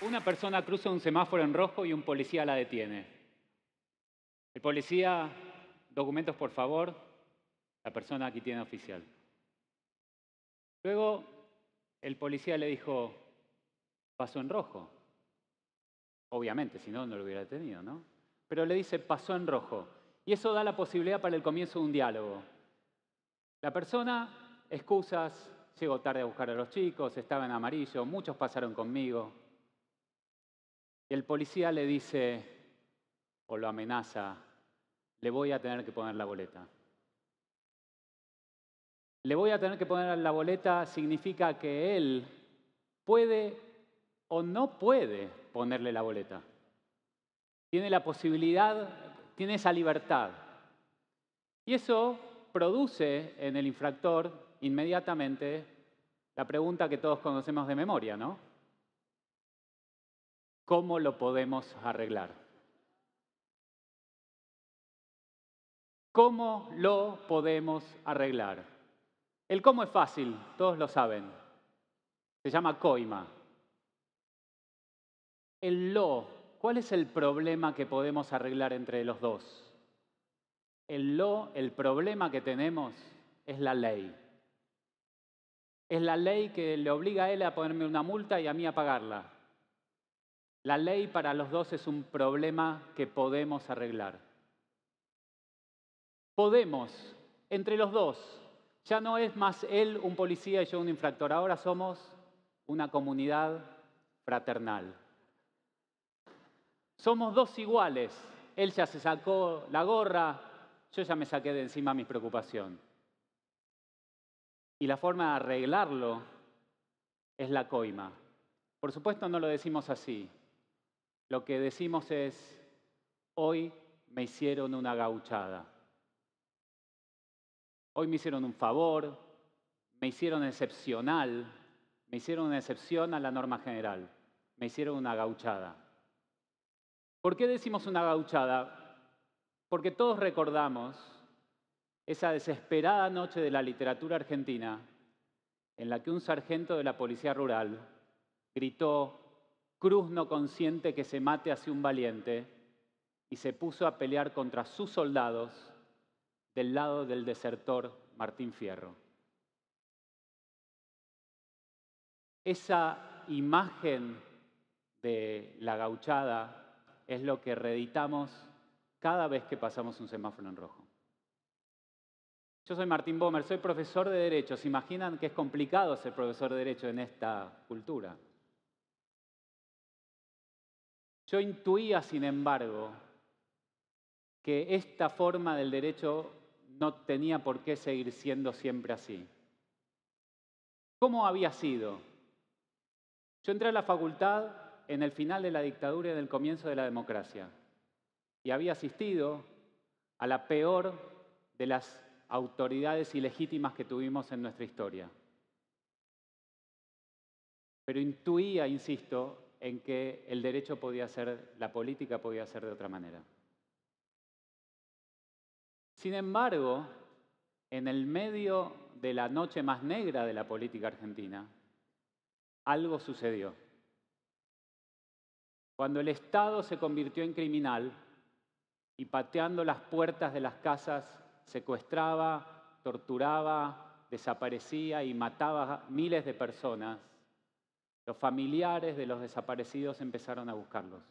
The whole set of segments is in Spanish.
Una persona cruza un semáforo en rojo y un policía la detiene. El policía, documentos por favor, la persona aquí tiene oficial. Luego el policía le dijo, pasó en rojo. Obviamente, si no, no lo hubiera tenido, ¿no? Pero le dice, pasó en rojo. Y eso da la posibilidad para el comienzo de un diálogo. La persona, excusas, llego tarde a buscar a los chicos, estaba en amarillo, muchos pasaron conmigo. Y el policía le dice, o lo amenaza, le voy a tener que poner la boleta le voy a tener que poner la boleta significa que él puede o no puede ponerle la boleta. Tiene la posibilidad, tiene esa libertad. Y eso produce en el infractor inmediatamente la pregunta que todos conocemos de memoria, ¿no? ¿Cómo lo podemos arreglar? ¿Cómo lo podemos arreglar? El cómo es fácil, todos lo saben. Se llama coima. El lo, ¿cuál es el problema que podemos arreglar entre los dos? El lo, el problema que tenemos es la ley. Es la ley que le obliga a él a ponerme una multa y a mí a pagarla. La ley para los dos es un problema que podemos arreglar. Podemos, entre los dos, ya no es más él un policía y yo un infractor, ahora somos una comunidad fraternal. Somos dos iguales. Él ya se sacó la gorra, yo ya me saqué de encima mi preocupación. Y la forma de arreglarlo es la coima. Por supuesto no lo decimos así. Lo que decimos es, hoy me hicieron una gauchada hoy me hicieron un favor, me hicieron excepcional, me hicieron una excepción a la norma general, me hicieron una gauchada. ¿Por qué decimos una gauchada? Porque todos recordamos esa desesperada noche de la literatura argentina en la que un sargento de la policía rural gritó, cruz no consciente que se mate hacia un valiente, y se puso a pelear contra sus soldados del lado del desertor Martín Fierro. Esa imagen de la gauchada es lo que reeditamos cada vez que pasamos un semáforo en rojo. Yo soy Martín Bomer, soy profesor de Derecho. ¿Se imaginan que es complicado ser profesor de Derecho en esta cultura? Yo intuía, sin embargo, que esta forma del derecho no tenía por qué seguir siendo siempre así. ¿Cómo había sido? Yo entré a la facultad en el final de la dictadura y en el comienzo de la democracia y había asistido a la peor de las autoridades ilegítimas que tuvimos en nuestra historia. Pero intuía, insisto, en que el derecho podía ser, la política podía ser de otra manera. Sin embargo, en el medio de la noche más negra de la política argentina, algo sucedió. Cuando el Estado se convirtió en criminal y pateando las puertas de las casas secuestraba, torturaba, desaparecía y mataba miles de personas, los familiares de los desaparecidos empezaron a buscarlos,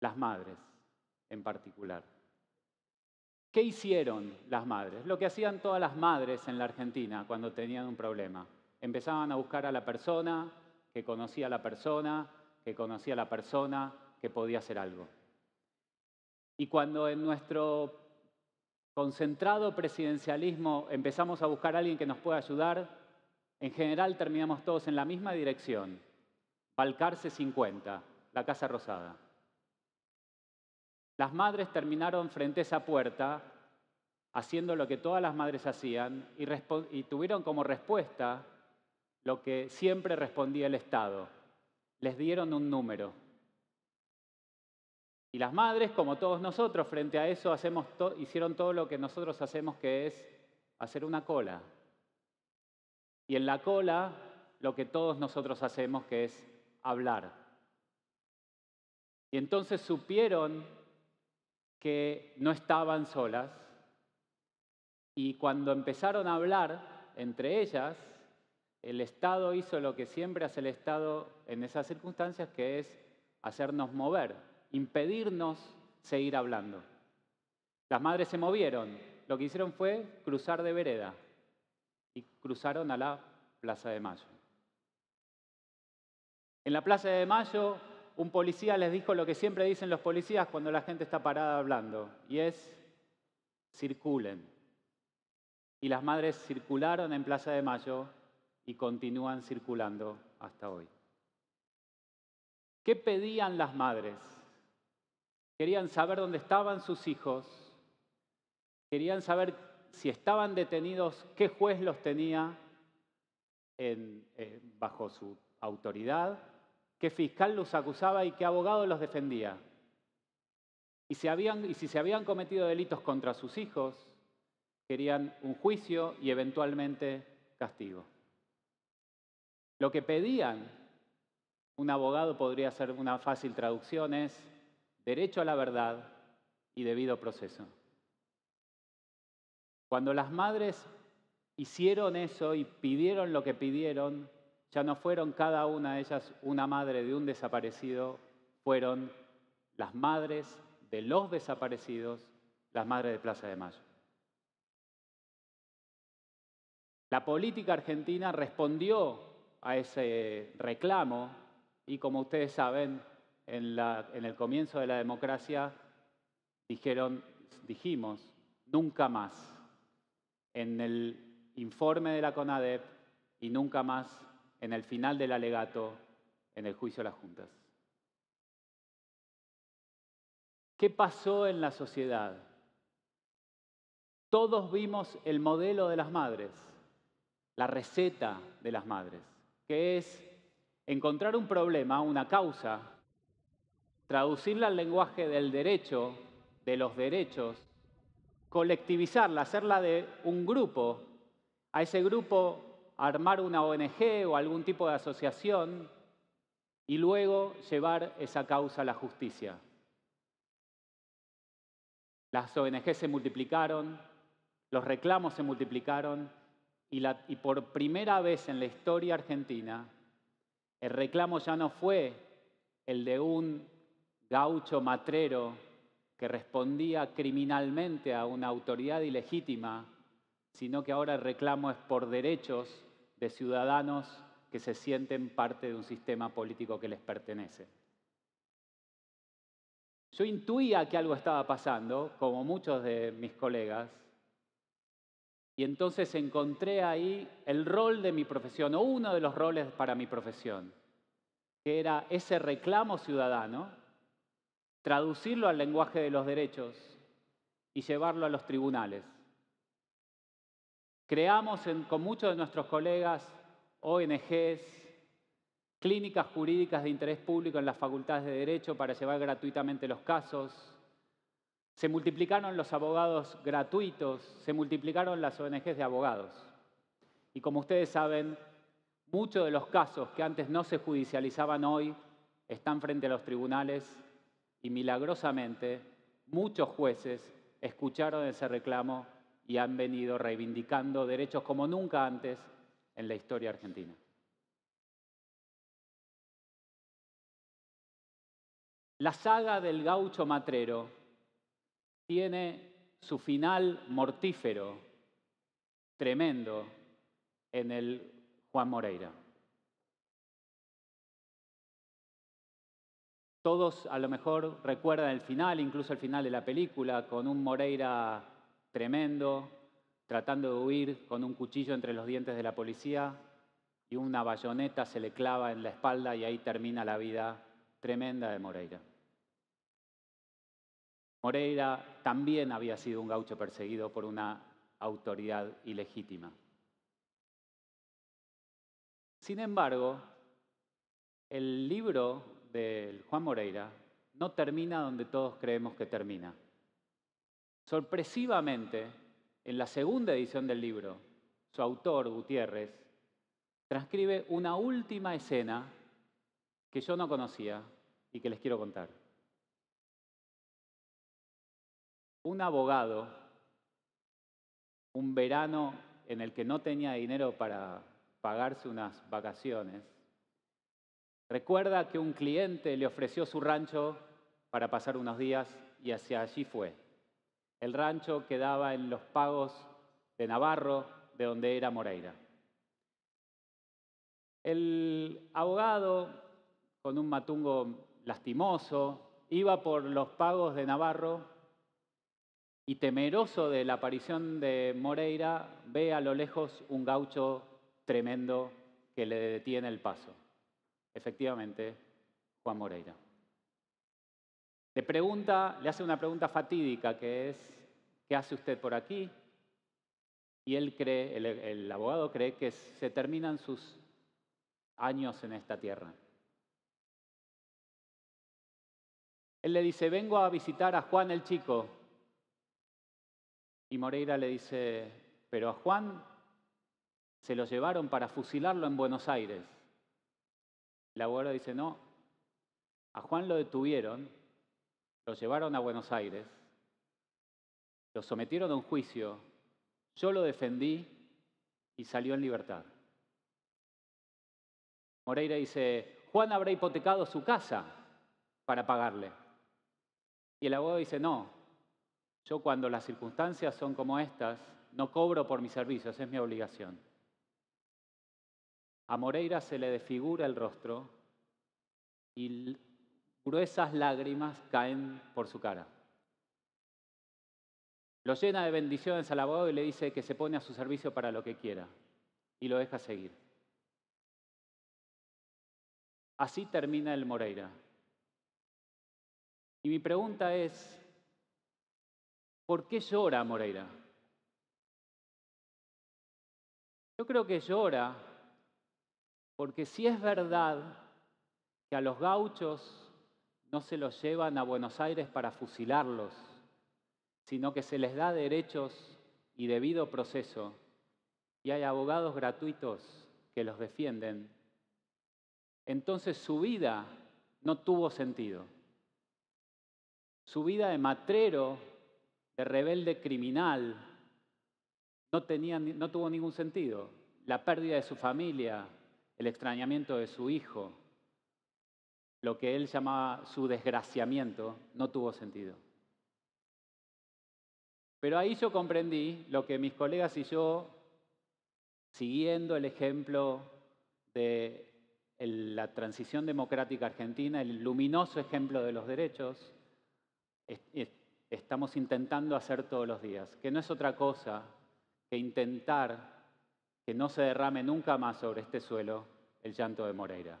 las madres en particular. ¿Qué hicieron las madres? Lo que hacían todas las madres en la Argentina cuando tenían un problema. Empezaban a buscar a la persona que conocía a la persona, que conocía a la persona que podía hacer algo. Y cuando en nuestro concentrado presidencialismo empezamos a buscar a alguien que nos pueda ayudar, en general terminamos todos en la misma dirección. Balcarce 50, la Casa Rosada. Las madres terminaron frente a esa puerta haciendo lo que todas las madres hacían y, tuvieron como respuesta lo que siempre respondía el Estado. Les dieron un número. Y las madres, como todos nosotros, frente a eso hicieron todo lo que nosotros hacemos, que es hacer una cola. Y en la cola, lo que todos nosotros hacemos, que es hablar. Y entonces supieron que no estaban solas y cuando empezaron a hablar entre ellas, el Estado hizo lo que siempre hace el Estado en esas circunstancias, que es hacernos mover, impedirnos seguir hablando. Las madres se movieron, lo que hicieron fue cruzar de vereda y cruzaron a la Plaza de Mayo. En la Plaza de Mayo un policía les dijo lo que siempre dicen los policías cuando la gente está parada hablando, y es, circulen. Y las madres circularon en Plaza de Mayo y continúan circulando hasta hoy. ¿Qué pedían las madres? Querían saber dónde estaban sus hijos, querían saber si estaban detenidos, qué juez los tenía eh, bajo su autoridad qué fiscal los acusaba y qué abogado los defendía. Y, si se habían cometido delitos contra sus hijos, querían un juicio y eventualmente castigo. Lo que pedían, un abogado podría ser una fácil traducción, es derecho a la verdad y debido proceso. Cuando las madres hicieron eso y pidieron lo que pidieron, ya no fueron cada una de ellas una madre de un desaparecido, fueron las madres de los desaparecidos, las madres de Plaza de Mayo. La política argentina respondió a ese reclamo y como ustedes saben, en, el comienzo de la democracia dijimos, nunca más. En el informe de la CONADEP y nunca más en el final del alegato, en el juicio a las juntas. ¿Qué pasó en la sociedad? Todos vimos el modelo de las madres, la receta de las madres, que es encontrar un problema, una causa, traducirla al lenguaje del derecho, de los derechos, colectivizarla, hacerla de un grupo. A ese grupo armar una ONG o algún tipo de asociación y luego llevar esa causa a la justicia. Las ONG se multiplicaron, los reclamos se multiplicaron y, por primera vez en la historia argentina, el reclamo ya no fue el de un gaucho matrero que respondía criminalmente a una autoridad ilegítima, sino que ahora el reclamo es por derechos de ciudadanos que se sienten parte de un sistema político que les pertenece. Yo intuía que algo estaba pasando, como muchos de mis colegas, y entonces encontré ahí el rol de mi profesión, o uno de los roles para mi profesión, que era ese reclamo ciudadano, traducirlo al lenguaje de los derechos y llevarlo a los tribunales. Creamos con muchos de nuestros colegas ONGs, clínicas jurídicas de interés público en las facultades de Derecho para llevar gratuitamente los casos. Se multiplicaron los abogados gratuitos, se multiplicaron las ONGs de abogados. Y como ustedes saben, muchos de los casos que antes no se judicializaban hoy están frente a los tribunales y milagrosamente muchos jueces escucharon ese reclamo y han venido reivindicando derechos como nunca antes en la historia argentina. La saga del gaucho matrero tiene su final mortífero, tremendo, en el Juan Moreira. Todos a lo mejor recuerdan el final, incluso el final de la película, con un Moreira tremendo, tratando de huir con un cuchillo entre los dientes de la policía y una bayoneta se le clava en la espalda y ahí termina la vida tremenda de Moreira. Moreira también había sido un gaucho perseguido por una autoridad ilegítima. Sin embargo, el libro de Juan Moreira no termina donde todos creemos que termina. Sorpresivamente, en la segunda edición del libro, su autor, Gutiérrez, transcribe una última escena que yo no conocía y que les quiero contar. Un abogado, un verano en el que no tenía dinero para pagarse unas vacaciones, recuerda que un cliente le ofreció su rancho para pasar unos días y hacia allí fue. El rancho quedaba en los pagos de Navarro, de donde era Moreira. El abogado, con un matungo lastimoso, iba por los pagos de Navarro y temeroso de la aparición de Moreira, ve a lo lejos un gaucho tremendo que le detiene el paso. Efectivamente, Juan Moreira. Le hace una pregunta fatídica que es, ¿qué hace usted por aquí? Y él cree, el, el abogado cree que se terminan sus años en esta tierra. Él le dice, vengo a visitar a Juan el Chico. Y Moreira le dice, pero a Juan se lo llevaron para fusilarlo en Buenos Aires. El abogado dice, no, a Juan lo detuvieron lo llevaron a Buenos Aires, lo sometieron a un juicio, yo lo defendí y salió en libertad. Moreira dice, Juan habrá hipotecado su casa para pagarle. Y el abogado dice, no, yo cuando las circunstancias son como estas, no cobro por mis servicios, es mi obligación. A Moreira se le desfigura el rostro y gruesas lágrimas caen por su cara. Lo llena de bendiciones al abogado y le dice que se pone a su servicio para lo que quiera y lo deja seguir. Así termina el Moreira. Y mi pregunta es, ¿por qué llora Moreira? Yo creo que llora porque si es verdad que a los gauchos no se los llevan a Buenos Aires para fusilarlos, sino que se les da derechos y debido proceso. Y hay abogados gratuitos que los defienden. Entonces su vida no tuvo sentido. Su vida de matrero, de rebelde criminal, no, tenía, no tuvo ningún sentido. La pérdida de su familia, el extrañamiento de su hijo, lo que él llamaba su desgraciamiento no tuvo sentido. Pero ahí yo comprendí lo que mis colegas y yo, siguiendo el ejemplo de la transición democrática argentina, el luminoso ejemplo de los derechos, estamos intentando hacer todos los días, que no es otra cosa que intentar que no se derrame nunca más sobre este suelo el llanto de Moreira.